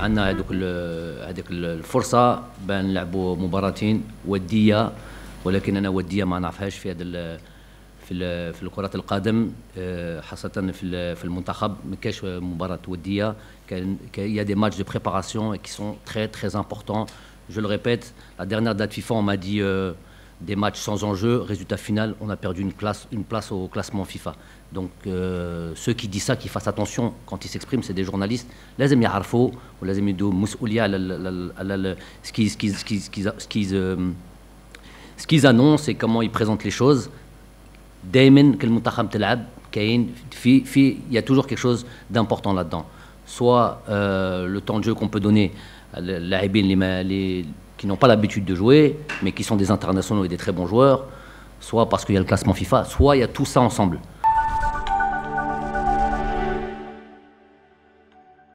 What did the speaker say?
عندنا هذوك هذيك الفرصه بان نلعبوا مباراتين وديه ولكن انا وديه ما نعرفهاش في هذا في في الكرة القدم آه، خاصه في في المنتخب ما كاش مباراه وديه كان يا دي ماتش دو بريباراسيون كي سون تري تري امبورطون جو لو ريبيت لا ديرنيير دات فيفا ما دي des matchs sans enjeu. Résultat final, on a perdu une, place au classement FIFA. Donc euh, ceux qui disent ça, qui fassent attention quand ils s'expriment, c'est des journalistes. Les amis les amis ce qu'ils annoncent et comment ils présentent les choses. il y a toujours quelque chose d'important là-dedans. Soit euh, le temps de jeu qu'on peut donner, les qui n'ont pas l'habitude de jouer, mais qui sont des internationaux et des très bons joueurs, soit parce qu'il y a le classement FIFA, soit il y a tout ça ensemble.